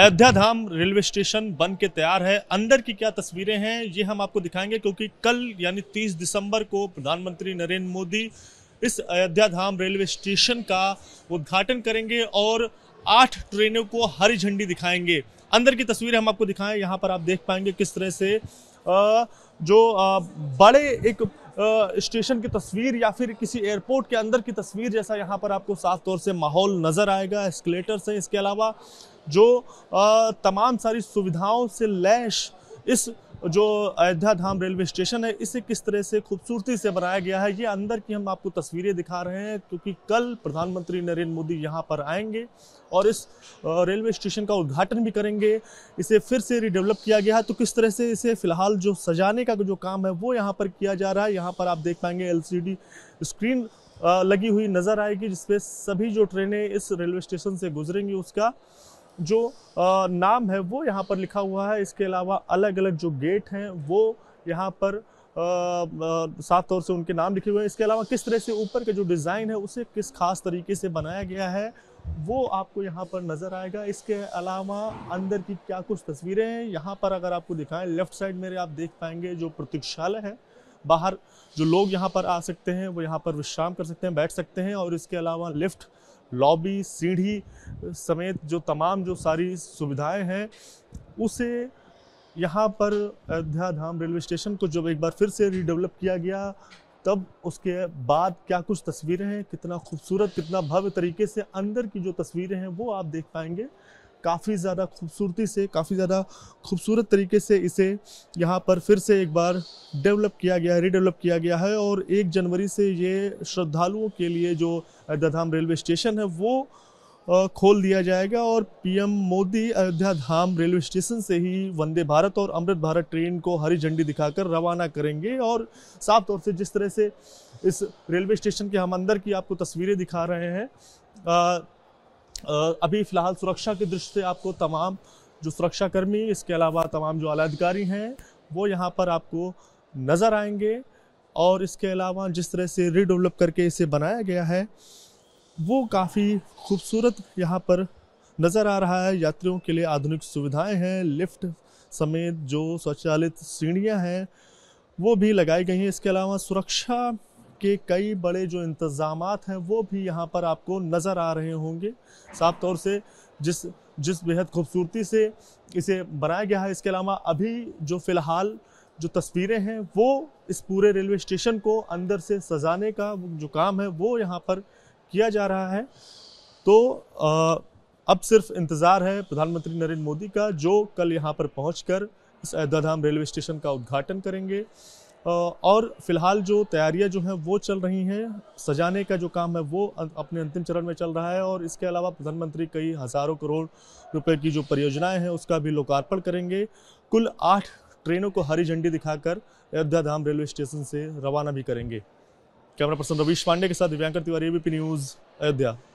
Ayodhya Dham railway station बन के तैयार है अंदर की क्या तस्वीरें हैं ये हम आपको दिखाएंगे क्योंकि कल यानी 30 दिसंबर को प्रधानमंत्री नरेंद्र मोदी इस अयोध्या धाम रेलवे स्टेशन का उद्घाटन करेंगे और आठ ट्रेनों को हरी झंडी दिखाएंगे अंदर की तस्वीरें हम आपको दिखाएं यहाँ पर आप देख पाएंगे किस तरह से जो बड़े एक स्टेशन की तस्वीर या फिर किसी एयरपोर्ट के अंदर की तस्वीर जैसा यहाँ पर आपको साफ तौर से माहौल नज़र आएगा एस्केलेटर से इसके अलावा जो तमाम सारी सुविधाओं से लैश इस जो अयोध्या धाम रेलवे स्टेशन है इसे किस तरह से खूबसूरती से बनाया गया है ये अंदर की हम आपको तस्वीरें दिखा रहे हैं क्योंकि कल प्रधानमंत्री नरेंद्र मोदी यहाँ पर आएंगे और इस रेलवे स्टेशन का उद्घाटन भी करेंगे इसे फिर से रिडेवलप किया गया है तो किस तरह से इसे फिलहाल जो सजाने का जो काम है वो यहाँ पर किया जा रहा है यहाँ पर आप देख पाएंगे एल स्क्रीन लगी हुई नज़र आएगी जिसपे सभी जो ट्रेनें इस रेलवे स्टेशन से गुजरेंगी उसका जो आ, नाम है वो यहाँ पर लिखा हुआ है इसके अलावा अलग अलग जो गेट हैं वो यहाँ पर साफ तौर से उनके नाम लिखे हुए हैं इसके अलावा किस तरह से ऊपर के जो डिज़ाइन है उसे किस खास तरीके से बनाया गया है वो आपको यहाँ पर नज़र आएगा इसके अलावा अंदर की क्या कुछ तस्वीरें हैं यहाँ पर अगर आपको दिखाएं लेफ्ट साइड मेरे आप देख पाएंगे जो प्रतीक्षालय है बाहर जो लोग यहाँ पर आ सकते हैं वो यहाँ पर विश्राम कर सकते हैं बैठ सकते हैं और इसके अलावा लेफ्ट लॉबी सीढ़ी समेत जो तमाम जो सारी सुविधाएं हैं उसे यहाँ पर अयोध्या धाम रेलवे स्टेशन को जब एक बार फिर से रीडेवलप किया गया तब उसके बाद क्या कुछ तस्वीरें हैं कितना खूबसूरत कितना भव्य तरीके से अंदर की जो तस्वीरें हैं वो आप देख पाएंगे काफ़ी ज़्यादा खूबसूरती से काफ़ी ज़्यादा खूबसूरत तरीके से इसे यहाँ पर फिर से एक बार डेवलप किया गया है रीडेवलप किया गया है और एक जनवरी से ये श्रद्धालुओं के लिए जो अयोध्या रेलवे स्टेशन है वो खोल दिया जाएगा और PM Modi Ayodhya Dham railway station से ही वंदे भारत और अमृत भारत ट्रेन को हरी झंडी दिखाकर रवाना करेंगे और साफ तौर से जिस तरह से इस रेलवे स्टेशन के हम अंदर की आपको तस्वीरें दिखा रहे हैं अभी फ़िलहाल सुरक्षा की दृष्टि से आपको तमाम जो सुरक्षाकर्मी इसके अलावा तमाम जो आला अधिकारी हैं वो यहाँ पर आपको नज़र आएंगे और इसके अलावा जिस तरह से रीडेवलप करके इसे बनाया गया है वो काफ़ी खूबसूरत यहाँ पर नज़र आ रहा है यात्रियों के लिए आधुनिक सुविधाएं हैं लिफ्ट समेत जो स्वचालित सीढ़ियाँ हैं वो भी लगाई गई हैं इसके अलावा सुरक्षा के कई बड़े जो इंतज़ाम हैं वो भी यहाँ पर आपको नज़र आ रहे होंगे साफ तौर से जिस जिस बेहद खूबसूरती से इसे बनाया गया है इसके अलावा अभी जो फ़िलहाल जो तस्वीरें हैं वो इस पूरे रेलवे स्टेशन को अंदर से सजाने का जो काम है वो यहाँ पर किया जा रहा है तो आ, अब सिर्फ इंतज़ार है प्रधानमंत्री नरेंद्र मोदी का जो कल यहाँ पर पहुँच कर इस अयोध्या रेलवे स्टेशन का उद्घाटन करेंगे और फिलहाल जो तैयारियां जो हैं वो चल रही हैं सजाने का जो काम है वो अं, अपने अंतिम चरण में चल रहा है और इसके अलावा प्रधानमंत्री कई हज़ारों करोड़ रुपए की जो परियोजनाएं हैं उसका भी लोकार्पण करेंगे कुल आठ ट्रेनों को हरी झंडी दिखाकर अयोध्या धाम रेलवे स्टेशन से रवाना भी करेंगे कैमरा पर्सन रवीश पांडे के साथ दिव्यांकर तिवारी एबीपी न्यूज़ अयोध्या